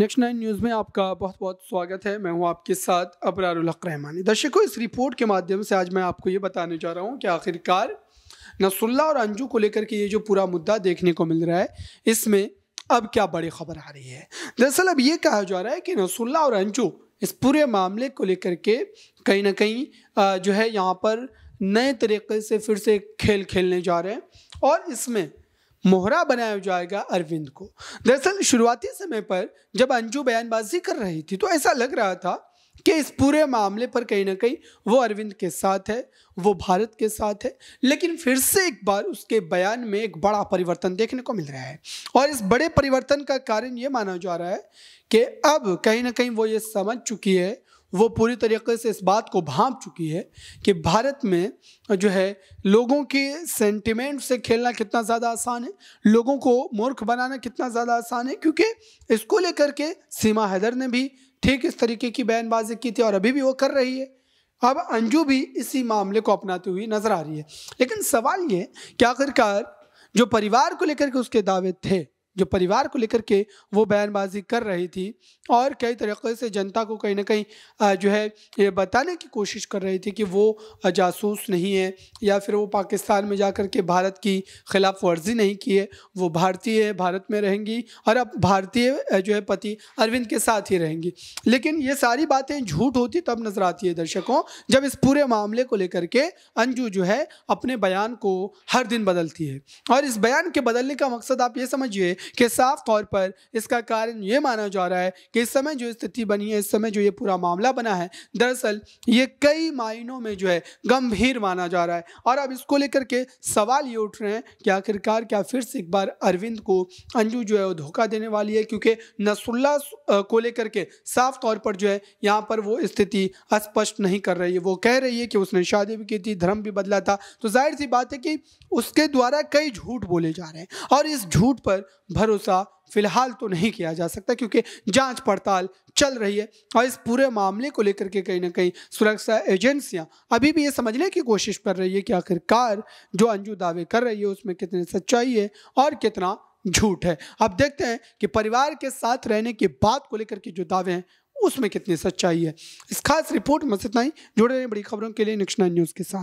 next nine news में आपका बहुत बहुत स्वागत है मैं हूँ आपके साथ अबरारुल हक रहमानी दर्शकों इस रिपोर्ट के माध्यम से आज मैं आपको ये बताने जा रहा हूँ कि आखिरकार नसुल्ला और अंजू को लेकर के ये जो पूरा मुद्दा देखने को मिल रहा है इसमें अब क्या बड़ी खबर आ रही है दरअसल अब ये कहा जा रहा है कि नसुल्ला और अंजू इस पूरे मामले को लेकर के कहीं ना कहीं जो है यहाँ पर नए तरीके से फिर से खेल खेलने जा रहे हैं और इसमें मोहरा बनाया जाएगा अरविंद को दरअसल शुरुआती समय पर जब अंजू बयानबाजी कर रही थी तो ऐसा लग रहा था कि इस पूरे मामले पर कहीं ना कहीं वो अरविंद के साथ है वो भारत के साथ है लेकिन फिर से एक बार उसके बयान में एक बड़ा परिवर्तन देखने को मिल रहा है और इस बड़े परिवर्तन का कारण ये माना जा रहा है कि अब कहीं ना कहीं वो ये समझ चुकी है वो पूरी तरीके से इस बात को भांप चुकी है कि भारत में जो है लोगों के सेंटिमेंट से खेलना कितना ज़्यादा आसान है लोगों को मूर्ख बनाना कितना ज़्यादा आसान है क्योंकि इसको लेकर के सीमा हैदर ने भी ठीक इस तरीके की बयानबाजी की थी और अभी भी वो कर रही है अब अंजू भी इसी मामले को अपनाती हुई नजर आ रही है लेकिन सवाल ये कि आखिरकार जो परिवार को लेकर के उसके दावे थे जो परिवार को लेकर के वो बयानबाजी कर रही थी और कई तरीक़े से जनता को कहीं ना कहीं जो है ये बताने की कोशिश कर रही थी कि वो जासूस नहीं है या फिर वो पाकिस्तान में जा कर के भारत की खिलाफ वर्जी नहीं की है वो भारतीय है भारत में रहेंगी और अब भारतीय जो है पति अरविंद के साथ ही रहेंगी लेकिन ये सारी बातें झूठ होती तब नज़र आती है दर्शकों जब इस पूरे मामले को लेकर के अंजू जो है अपने बयान को हर दिन बदलती है और इस बयान के बदलने का मकसद आप ये समझिए कि साफ तौर पर इसका कारण ये माना जा रहा है कि इस समय जो स्थिति बनी है इस समय जो ये पूरा मामला बना है दरअसल ये कई मायनों में जो है गंभीर माना जा रहा है और अब इसको लेकर के सवाल ये उठ रहे हैं कि आखिरकार क्या फिर से एक बार अरविंद को अंजू जो है वो धोखा देने वाली है क्योंकि नसरुल्ला को लेकर के साफ तौर पर जो है यहाँ पर वो स्थिति स्पष्ट नहीं कर रही है वो कह रही है कि उसने शादी भी की थी धर्म भी बदला था तो जाहिर सी बात है कि उसके द्वारा कई झूठ बोले जा रहे हैं और इस झूठ पर भरोसा फिलहाल तो नहीं किया जा सकता क्योंकि जांच पड़ताल चल रही है और इस पूरे मामले को लेकर के कहीं ना कहीं सुरक्षा एजेंसियां अभी भी ये समझने की कोशिश कर रही है कि आखिरकार जो अंजू दावे कर रही है उसमें कितनी सच्चाई है और कितना झूठ है अब देखते हैं कि परिवार के साथ रहने की बात को लेकर के जो दावे हैं उसमें कितनी सच्चाई है इस खास रिपोर्ट में इतना ही जुड़े रहे बड़ी खबरों के लिए नेक्स्ट न्यूज़ के साथ